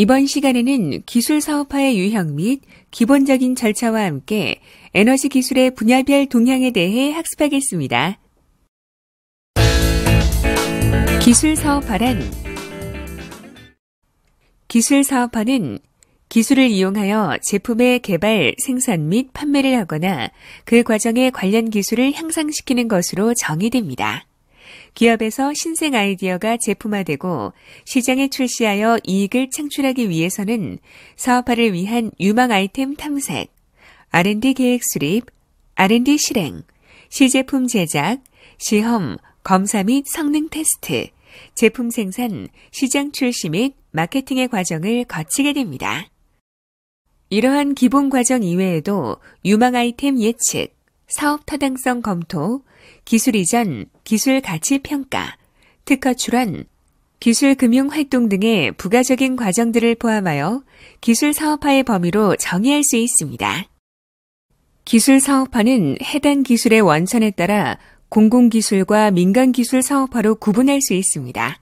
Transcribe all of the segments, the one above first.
이번 시간에는 기술 사업화의 유형 및 기본적인 절차와 함께 에너지 기술의 분야별 동향에 대해 학습하겠습니다. 기술 사업화란 기술 사업화는 기술을 이용하여 제품의 개발, 생산 및 판매를 하거나 그 과정에 관련 기술을 향상시키는 것으로 정의됩니다. 기업에서 신생 아이디어가 제품화되고 시장에 출시하여 이익을 창출하기 위해서는 사업화를 위한 유망 아이템 탐색, R&D 계획 수립, R&D 실행, 시제품 제작, 시험, 검사 및 성능 테스트, 제품 생산, 시장 출시 및 마케팅의 과정을 거치게 됩니다. 이러한 기본 과정 이외에도 유망 아이템 예측, 사업 타당성 검토, 기술 이전, 기술 가치 평가, 특허 출원, 기술 금융 활동 등의 부가적인 과정들을 포함하여 기술 사업화의 범위로 정의할 수 있습니다. 기술 사업화는 해당 기술의 원천에 따라 공공기술과 민간기술 사업화로 구분할 수 있습니다.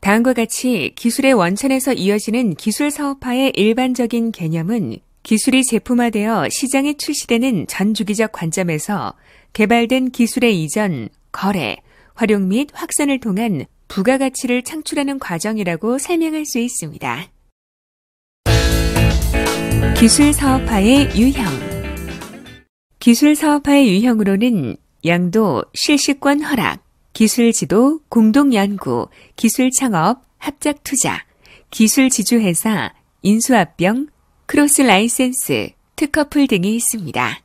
다음과 같이 기술의 원천에서 이어지는 기술 사업화의 일반적인 개념은 기술이 제품화되어 시장에 출시되는 전주기적 관점에서 개발된 기술의 이전, 거래, 활용 및 확산을 통한 부가가치를 창출하는 과정이라고 설명할 수 있습니다. 기술 사업화의 유형 기술 사업화의 유형으로는 양도, 실시권 허락, 기술 지도, 공동 연구, 기술 창업, 합작 투자, 기술 지주 회사, 인수합병, 크로스 라이센스, 특허풀 등이 있습니다.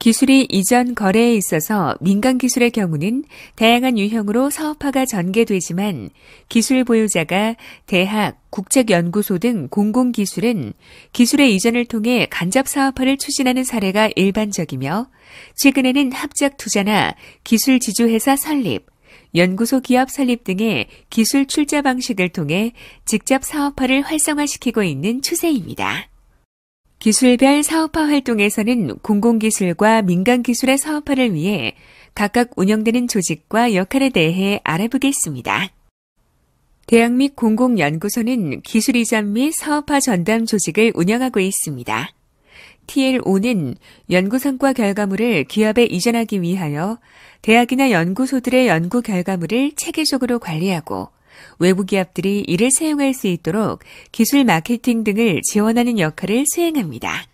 기술이 이전 거래에 있어서 민간 기술의 경우는 다양한 유형으로 사업화가 전개되지만 기술 보유자가 대학, 국책연구소 등 공공기술은 기술의 이전을 통해 간접 사업화를 추진하는 사례가 일반적이며 최근에는 합작 투자나 기술 지주회사 설립, 연구소 기업 설립 등의 기술 출자 방식을 통해 직접 사업화를 활성화시키고 있는 추세입니다. 기술별 사업화 활동에서는 공공기술과 민간기술의 사업화를 위해 각각 운영되는 조직과 역할에 대해 알아보겠습니다. 대학 및 공공연구소는 기술이전 및 사업화 전담 조직을 운영하고 있습니다. t l o 는 연구성과 결과물을 기업에 이전하기 위하여 대학이나 연구소들의 연구 결과물을 체계적으로 관리하고 외부 기업들이 이를 사용할 수 있도록 기술 마케팅 등을 지원하는 역할을 수행합니다.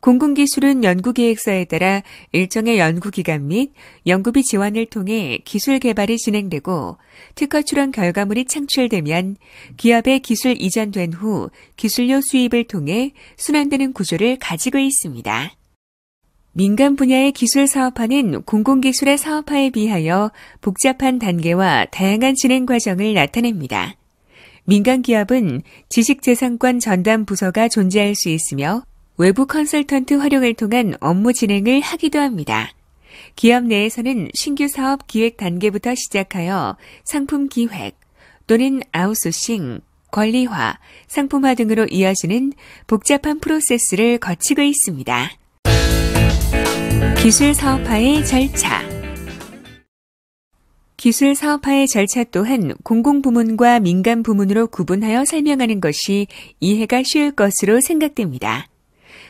공공기술은 연구계획서에 따라 일정의 연구기간 및 연구비 지원을 통해 기술 개발이 진행되고 특허 출원 결과물이 창출되면 기업의 기술 이전된 후 기술료 수입을 통해 순환되는 구조를 가지고 있습니다. 민간 분야의 기술 사업화는 공공기술의 사업화에 비하여 복잡한 단계와 다양한 진행 과정을 나타냅니다. 민간 기업은 지식재산권 전담 부서가 존재할 수 있으며 외부 컨설턴트 활용을 통한 업무 진행을 하기도 합니다. 기업 내에서는 신규 사업 기획 단계부터 시작하여 상품 기획 또는 아웃소싱, 권리화, 상품화 등으로 이어지는 복잡한 프로세스를 거치고 있습니다. 기술 사업화의 절차 기술 사업화의 절차 또한 공공부문과 민간부문으로 구분하여 설명하는 것이 이해가 쉬울 것으로 생각됩니다.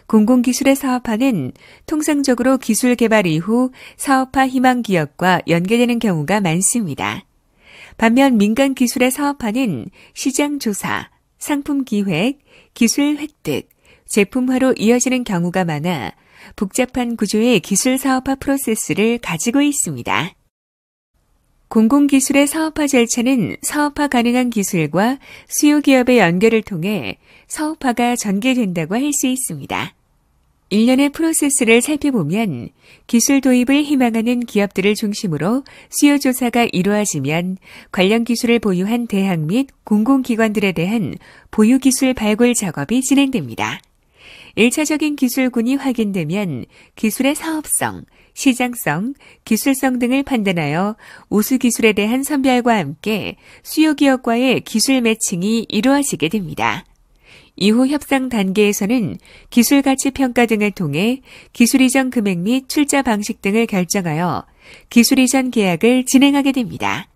공공기술의 사업화는 통상적으로 기술 개발 이후 사업화 희망 기업과 연계되는 경우가 많습니다. 반면 민간 기술의 사업화는 시장 조사, 상품 기획, 기술 획득, 제품화로 이어지는 경우가 많아 복잡한 구조의 기술 사업화 프로세스를 가지고 있습니다. 공공기술의 사업화 절차는 사업화 가능한 기술과 수요 기업의 연결을 통해 사업화가 전개된다고 할 수 있습니다. 일련의 프로세스를 살펴보면 기술 도입을 희망하는 기업들을 중심으로 수요 조사가 이루어지면 관련 기술을 보유한 대학 및 공공기관들에 대한 보유 기술 발굴 작업이 진행됩니다. 1차적인 기술군이 확인되면 기술의 사업성, 시장성, 기술성 등을 판단하여 우수 기술에 대한 선별과 함께 수요 기업과의 기술 매칭이 이루어지게 됩니다. 이후 협상 단계에서는 기술 가치 평가 등을 통해 기술 이전 금액 및 출자 방식 등을 결정하여 기술 이전 계약을 진행하게 됩니다.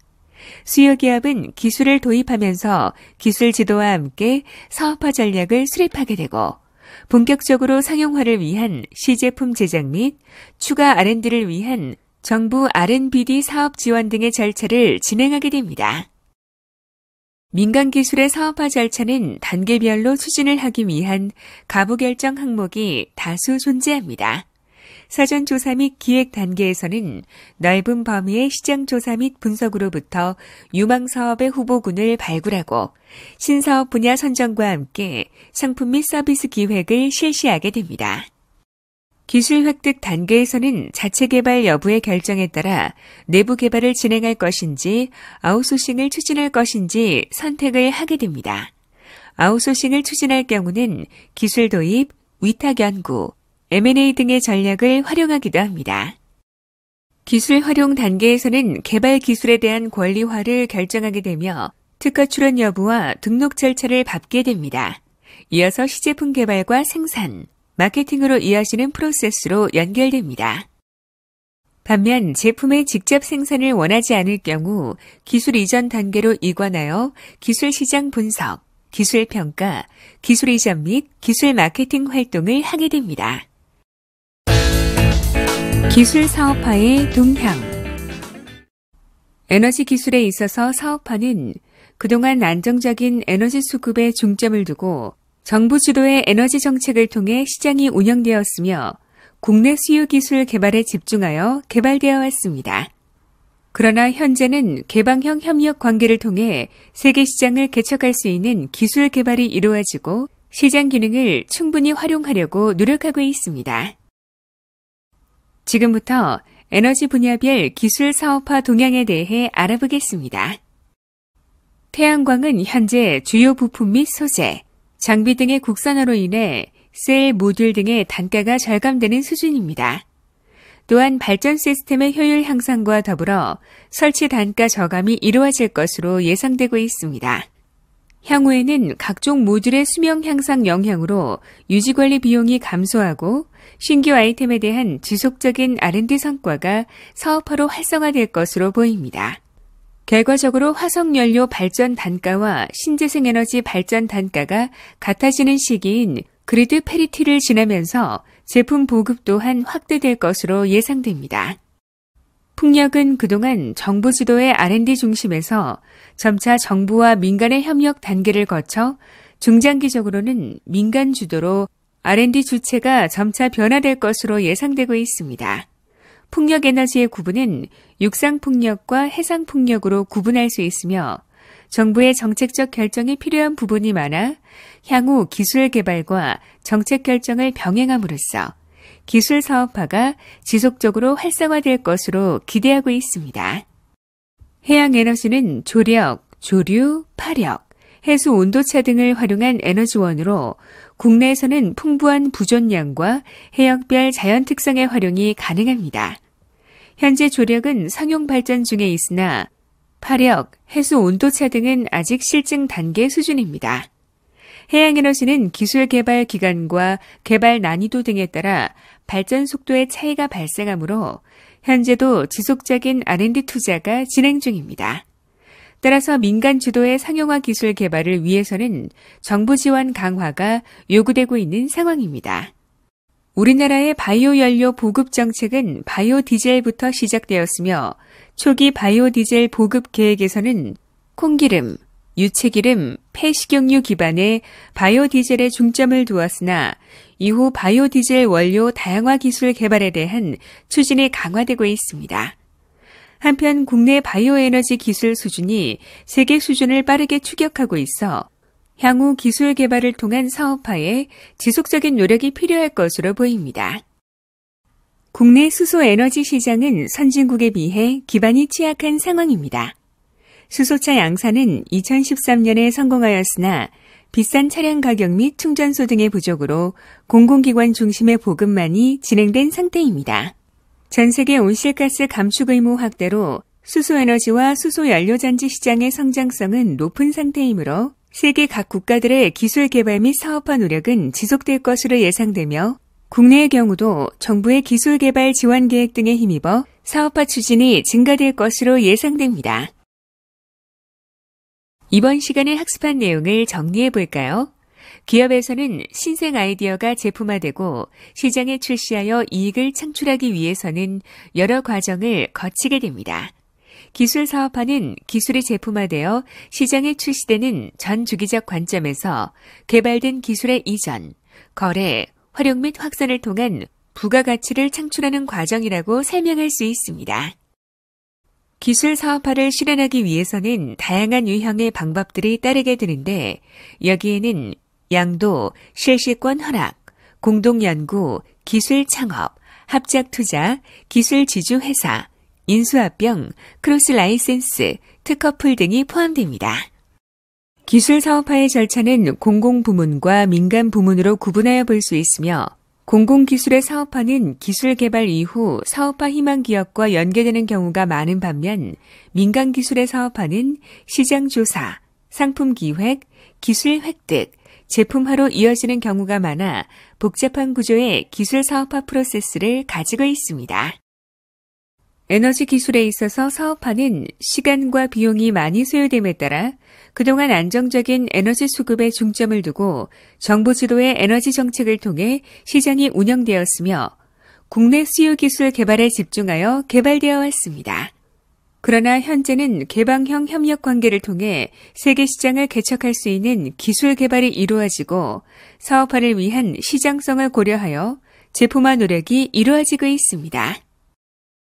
수요 기업은 기술을 도입하면서 기술 지도와 함께 사업화 전략을 수립하게 되고 본격적으로 상용화를 위한 시제품 제작 및 추가 R&D를 위한 정부 R&BD 사업 지원 등의 절차를 진행하게 됩니다. 민간 기술의 사업화 절차는 단계별로 추진을 하기 위한 가부 결정 항목이 다수 존재합니다. 사전 조사 및 기획 단계에서는 넓은 범위의 시장 조사 및 분석으로부터 유망 사업의 후보군을 발굴하고 신사업 분야 선정과 함께 상품 및 서비스 기획을 실시하게 됩니다. 기술 획득 단계에서는 자체 개발 여부의 결정에 따라 내부 개발을 진행할 것인지 아웃소싱을 추진할 것인지 선택을 하게 됩니다. 아웃소싱을 추진할 경우는 기술 도입, 위탁 연구, M&A 등의 전략을 활용하기도 합니다. 기술 활용 단계에서는 개발 기술에 대한 권리화를 결정하게 되며 특허 출원 여부와 등록 절차를 밟게 됩니다. 이어서 시제품 개발과 생산, 마케팅으로 이어지는 프로세스로 연결됩니다. 반면 제품의 직접 생산을 원하지 않을 경우 기술 이전 단계로 이관하여 기술 시장 분석, 기술 평가, 기술 이전 및 기술 마케팅 활동을 하게 됩니다. 기술 사업화의 동향 에너지 기술에 있어서 사업화는 그동안 안정적인 에너지 수급에 중점을 두고 정부 주도의 에너지 정책을 통해 시장이 운영되었으며 국내 수요 기술 개발에 집중하여 개발되어 왔습니다. 그러나 현재는 개방형 협력 관계를 통해 세계 시장을 개척할 수 있는 기술 개발이 이루어지고 시장 기능을 충분히 활용하려고 노력하고 있습니다. 지금부터 에너지 분야별 기술 사업화 동향에 대해 알아보겠습니다. 태양광은 현재 주요 부품 및 소재, 장비 등의 국산화로 인해 셀, 모듈 등의 단가가 절감되는 수준입니다. 또한 발전 시스템의 효율 향상과 더불어 설치 단가 저감이 이루어질 것으로 예상되고 있습니다. 향후에는 각종 모듈의 수명 향상 영향으로 유지관리 비용이 감소하고 신규 아이템에 대한 지속적인 R&D 성과가 사업화로 활성화될 것으로 보입니다. 결과적으로 화석연료 발전 단가와 신재생에너지 발전 단가가 같아지는 시기인 그리드 페리티를 지나면서 제품 보급 또한 확대될 것으로 예상됩니다. 풍력은 그동안 정부 주도의 R&D 중심에서 점차 정부와 민간의 협력 단계를 거쳐 중장기적으로는 민간 주도로 R&D 주체가 점차 변화될 것으로 예상되고 있습니다. 풍력 에너지의 구분은 육상 풍력과 해상 풍력으로 구분할 수 있으며 정부의 정책적 결정이 필요한 부분이 많아 향후 기술 개발과 정책 결정을 병행함으로써 기술 사업화가 지속적으로 활성화될 것으로 기대하고 있습니다. 해양 에너지는 조력, 조류, 파력, 해수 온도차 등을 활용한 에너지원으로 국내에서는 풍부한 부존량과 해역별 자연 특성의 활용이 가능합니다. 현재 조력은 상용 발전 중에 있으나 파력, 해수 온도차 등은 아직 실증 단계 수준입니다. 해양에너지는 기술 개발 기간과 개발 난이도 등에 따라 발전 속도의 차이가 발생하므로 현재도 지속적인 R&D 투자가 진행 중입니다. 따라서 민간 주도의 상용화 기술 개발을 위해서는 정부 지원 강화가 요구되고 있는 상황입니다. 우리나라의 바이오 연료 보급 정책은 바이오 디젤부터 시작되었으며 초기 바이오 디젤 보급 계획에서는 콩기름, 유체기름, 폐식용유 기반의 바이오디젤에 중점을 두었으나 이후 바이오디젤 원료 다양화 기술 개발에 대한 추진이 강화되고 있습니다. 한편 국내 바이오에너지 기술 수준이 세계 수준을 빠르게 추격하고 있어 향후 기술 개발을 통한 사업화에 지속적인 노력이 필요할 것으로 보입니다. 국내 수소 에너지 시장은 선진국에 비해 기반이 취약한 상황입니다. 수소차 양산은 2013년에 성공하였으나 비싼 차량 가격 및 충전소 등의 부족으로 공공기관 중심의 보급만이 진행된 상태입니다. 전 세계 온실가스 감축 의무 확대로 수소에너지와 수소연료잔지 시장의 성장성은 높은 상태이므로 세계 각 국가들의 기술 개발 및 사업화 노력은 지속될 것으로 예상되며 국내의 경우도 정부의 기술 개발 지원 계획 등에 힘입어 사업화 추진이 증가될 것으로 예상됩니다. 이번 시간에 학습한 내용을 정리해 볼까요? 기업에서는 신생 아이디어가 제품화되고 시장에 출시하여 이익을 창출하기 위해서는 여러 과정을 거치게 됩니다. 기술 사업화는 기술이 제품화되어 시장에 출시되는 전 주기적 관점에서 개발된 기술의 이전, 거래, 활용 및 확산을 통한 부가가치를 창출하는 과정이라고 설명할 수 있습니다. 기술 사업화를 실현하기 위해서는 다양한 유형의 방법들이 따르게 되는데 여기에는 양도, 실시권 허락, 공동연구, 기술 창업, 합작 투자, 기술 지주 회사, 인수합병, 크로스 라이센스, 특허풀 등이 포함됩니다. 기술 사업화의 절차는 공공부문과 민간부문으로 구분하여 볼 수 있으며 공공기술에 사업화는 기술 개발 이후 사업화 희망 기업과 연계되는 경우가 많은 반면 민간 기술에 사업화는 시장 조사, 상품 기획, 기술 획득, 제품화로 이어지는 경우가 많아 복잡한 구조의 기술 사업화 프로세스를 가지고 있습니다. 에너지 기술에 있어서 사업화는 시간과 비용이 많이 소요됨에 따라 그동안 안정적인 에너지 수급에 중점을 두고 정부 주도의 에너지 정책을 통해 시장이 운영되었으며 국내 수요 기술 개발에 집중하여 개발되어 왔습니다. 그러나 현재는 개방형 협력 관계를 통해 세계 시장을 개척할 수 있는 기술 개발이 이루어지고 사업화를 위한 시장성을 고려하여 제품화 노력이 이루어지고 있습니다.